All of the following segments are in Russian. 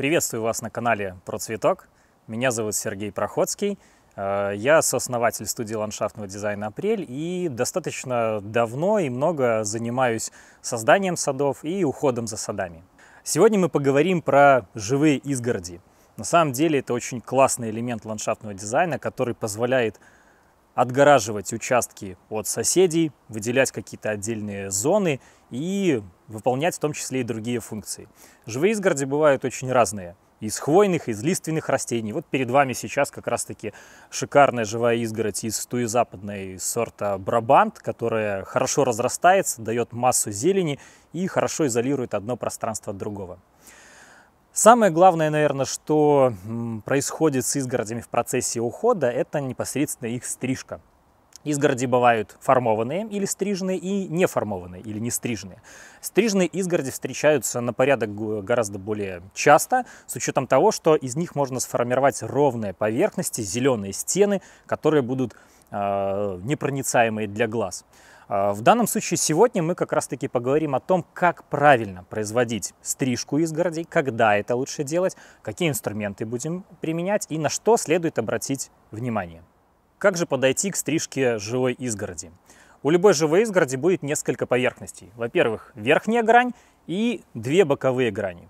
Приветствую вас на канале Про Цветок. Меня зовут Сергей Проходский. Э, я сооснователь студии ландшафтного дизайна «Апрель» и достаточно давно и много занимаюсь созданием садов и уходом за садами. Сегодня мы поговорим про живые изгороди. На самом деле это очень классный элемент ландшафтного дизайна, который позволяет отгораживать участки от соседей, выделять какие-то отдельные зоны и выполнять в том числе и другие функции. Живые изгороди бывают очень разные из хвойных, из лиственных растений. Вот перед вами сейчас как раз-таки шикарная живая изгородь из туи западной сорта брабант, которая хорошо разрастается, дает массу зелени и хорошо изолирует одно пространство от другого. Самое главное, наверное, что происходит с изгородями в процессе ухода, это непосредственно их стрижка. Изгороди бывают формованные или стрижные и неформованные или не стрижные. Стрижные изгороди встречаются на порядок гораздо более часто, с учетом того, что из них можно сформировать ровные поверхности, зеленые стены, которые будут э, непроницаемые для глаз. А, в данном случае сегодня мы как раз-таки поговорим о том, как правильно производить стрижку изгородей, когда это лучше делать, какие инструменты будем применять и на что следует обратить внимание. Как же подойти к стрижке живой изгороди? У любой живой изгороди будет несколько поверхностей. Во-первых, верхняя грань и две боковые грани.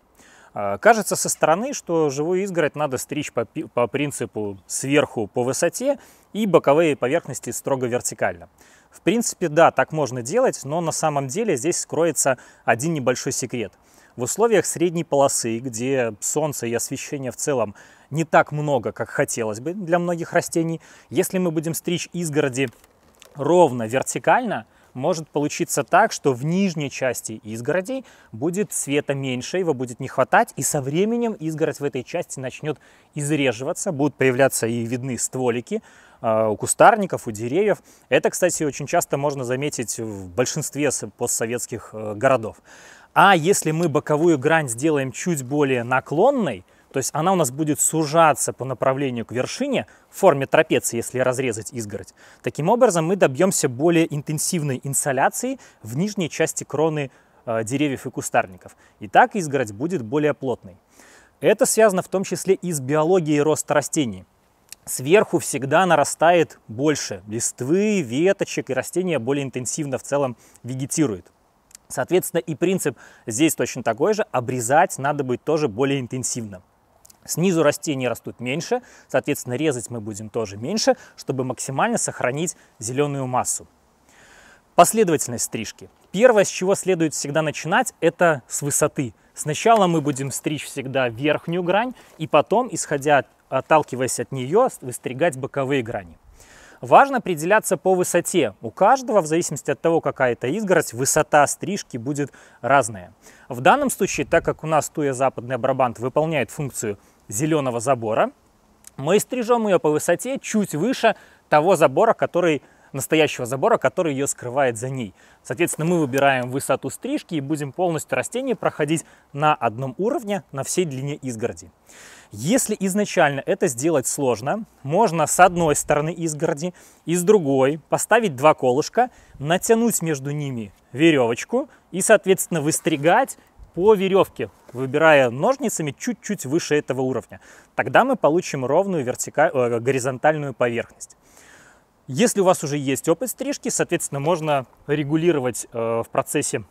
А, кажется со стороны, что живую изгородь надо стричь по, по принципу сверху по высоте и боковые поверхности строго вертикально. В принципе, да, так можно делать, но на самом деле здесь скроется один небольшой секрет. В условиях средней полосы, где солнце и освещение в целом не так много, как хотелось бы для многих растений, если мы будем стричь изгороди ровно, вертикально – может получиться так, что в нижней части изгородей будет света меньше, его будет не хватать, и со временем изгородь в этой части начнет изреживаться, будут появляться и видны стволики, а, у кустарников, у деревьев. Это, кстати, очень часто можно заметить в большинстве постсоветских э, городов. А если мы боковую грань сделаем чуть более наклонной, то есть она у нас будет сужаться по направлению к вершине в форме трапеции, если разрезать изгородь. Таким образом, мы добьемся более интенсивной инсоляции в нижней части кроны э, деревьев и кустарников. И так изгородь будет более плотной. Это связано в том числе и с биологией роста растений. Сверху всегда нарастает больше листвы, веточек, и растения более интенсивно в целом вегетирует. Соответственно, и принцип здесь точно такой же, обрезать надо быть тоже более интенсивно. Снизу растения растут меньше, соответственно, резать мы будем тоже меньше, чтобы максимально сохранить зеленую массу. Последовательность стрижки. Первое, с чего следует всегда начинать, это с высоты. Сначала мы будем стричь всегда верхнюю грань, и потом, исходя, отталкиваясь от нее, выстригать боковые грани. Важно определяться по высоте. У каждого, в зависимости от того, какая это изгородь, высота стрижки будет разная. В данном случае, так как у нас туя западный барабант выполняет функцию зеленого забора, мы стрижем ее по высоте чуть выше того забора, который настоящего забора, который ее скрывает за ней. Соответственно, мы выбираем высоту стрижки и будем полностью растение проходить на одном уровне на всей длине изгороди. Если изначально это сделать сложно, можно с одной стороны изгороди и с другой поставить два колышка, натянуть между ними веревочку и, соответственно, выстригать по веревке, выбирая ножницами чуть-чуть выше этого уровня. Тогда мы получим ровную вертика... Э, горизонтальную поверхность. Если у вас уже есть опыт стрижки, соответственно, можно регулировать э, в процессе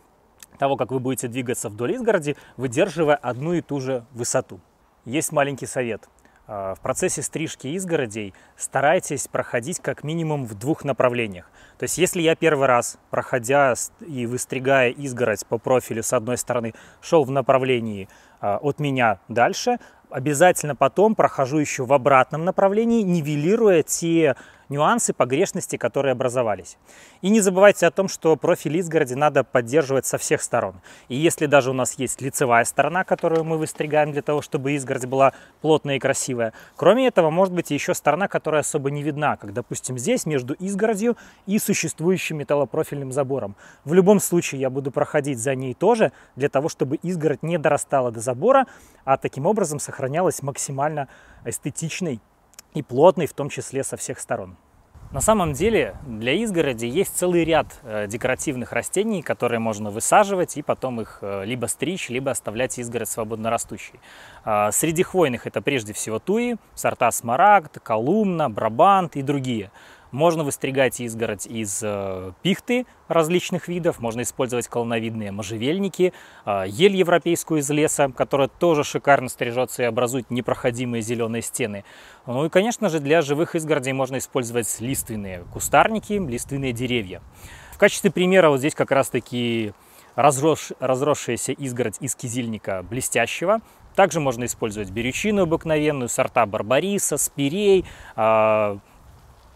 того, как вы будете двигаться вдоль изгороди, выдерживая одну и ту же высоту. Есть маленький совет. Э, в процессе стрижки изгородей старайтесь проходить как минимум в двух направлениях. То есть если я первый раз, проходя и выстригая изгородь по профилю с одной стороны, шел в направлении э, от меня дальше, обязательно потом прохожу еще в обратном направлении, нивелируя те нюансы, погрешности, которые образовались. И не забывайте о том, что профиль изгороди надо поддерживать со всех сторон. И если даже у нас есть лицевая сторона, которую мы выстригаем для того, чтобы изгородь была плотная и красивая, кроме этого может быть еще сторона, которая особо не видна, как, допустим, здесь между изгородью и существующим металлопрофильным забором. В любом случае я буду проходить за ней тоже, для того, чтобы изгородь не дорастала до забора, а таким образом сохранялась максимально эстетичной и плотный в том числе со всех сторон. На самом деле для изгороди есть целый ряд э, декоративных растений, которые можно высаживать и потом их э, либо стричь, либо оставлять изгородь свободно растущей. А, среди хвойных это прежде всего туи, сорта смарагд, колумна, брабант и другие – можно выстригать изгородь из э, пихты различных видов, можно использовать колоновидные можжевельники, э, ель европейскую из леса, которая тоже шикарно стрижется и образует непроходимые зеленые стены. Ну и, конечно же, для живых изгородей можно использовать лиственные кустарники, лиственные деревья. В качестве примера вот здесь как раз-таки разрос, разросшаяся изгородь из кизильника блестящего. Также можно использовать берючину обыкновенную, сорта барбариса, спирей, э,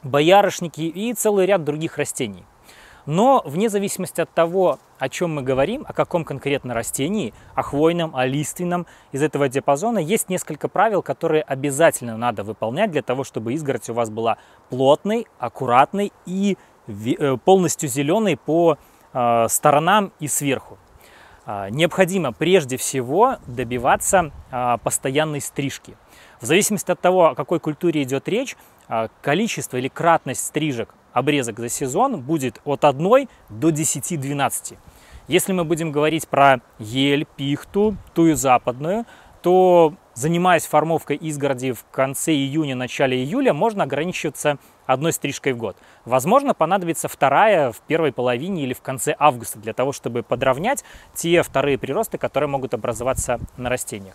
боярышники и целый ряд других растений. Но вне зависимости от того, о чем мы говорим, о каком конкретно растении, о хвойном, о лиственном, из этого диапазона есть несколько правил, которые обязательно надо выполнять для того, чтобы изгородь у вас была плотной, аккуратной и э, полностью зеленой по э, сторонам и сверху. А, необходимо прежде всего добиваться а, постоянной стрижки. В зависимости от того, о какой культуре идет речь, а количество или кратность стрижек, обрезок за сезон будет от 1 до 10-12. Если мы будем говорить про ель, пихту, ту и западную, то занимаясь формовкой изгороди в конце июня, начале июля, можно ограничиваться одной стрижкой в год. Возможно, понадобится вторая в первой половине или в конце августа для того, чтобы подровнять те вторые приросты, которые могут образоваться на растениях.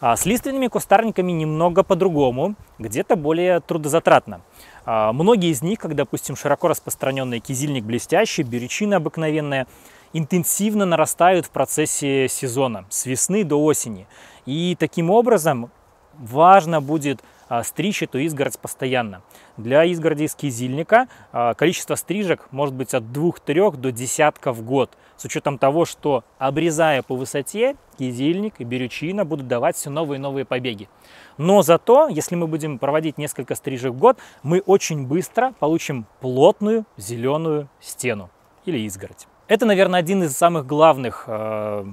А с лиственными кустарниками немного по-другому, где-то более трудозатратно. А многие из них, как, допустим, широко распространенный кизильник блестящий, беречина обыкновенная, интенсивно нарастают в процессе сезона, с весны до осени. И таким образом важно будет а, стричь эту изгородь постоянно. Для изгороди из кизильника количество стрижек может быть от 2-3 до десятка в год, с учетом того, что обрезая по высоте кизильник и берючина будут давать все новые и новые побеги. Но зато, если мы будем проводить несколько стрижек в год, мы очень быстро получим плотную зеленую стену или изгородь. Это, наверное, один из самых главных э,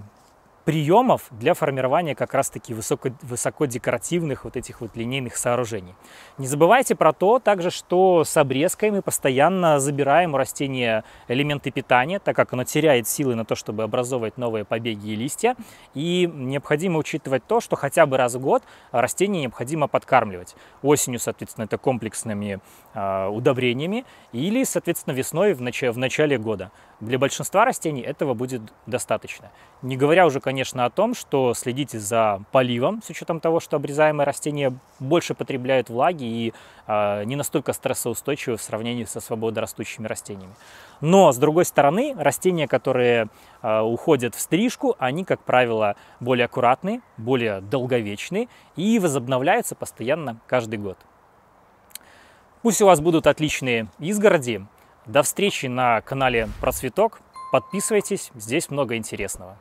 приемов для формирования как раз-таки высоко, высокодекоративных вот этих вот линейных сооружений. Не забывайте про то также, что с обрезкой мы постоянно забираем у растения элементы питания, так как оно теряет силы на то, чтобы образовывать новые побеги и листья. И необходимо учитывать то, что хотя бы раз в год растение необходимо подкармливать. Осенью, соответственно, это комплексными э, удобрениями или, соответственно, весной в, нач- в начале года. Для большинства растений этого будет достаточно. Не говоря уже, конечно, конечно, о том, что следите за поливом, с учетом того, что обрезаемые растения больше потребляют влаги и э, не настолько стрессоустойчивы в сравнении со свободорастущими растениями. Но, с другой стороны, растения, которые э, уходят в стрижку, они, как правило, более аккуратны, более долговечны и возобновляются постоянно каждый год. Пусть у вас будут отличные изгороди. До встречи на канале Процветок. Подписывайтесь, здесь много интересного.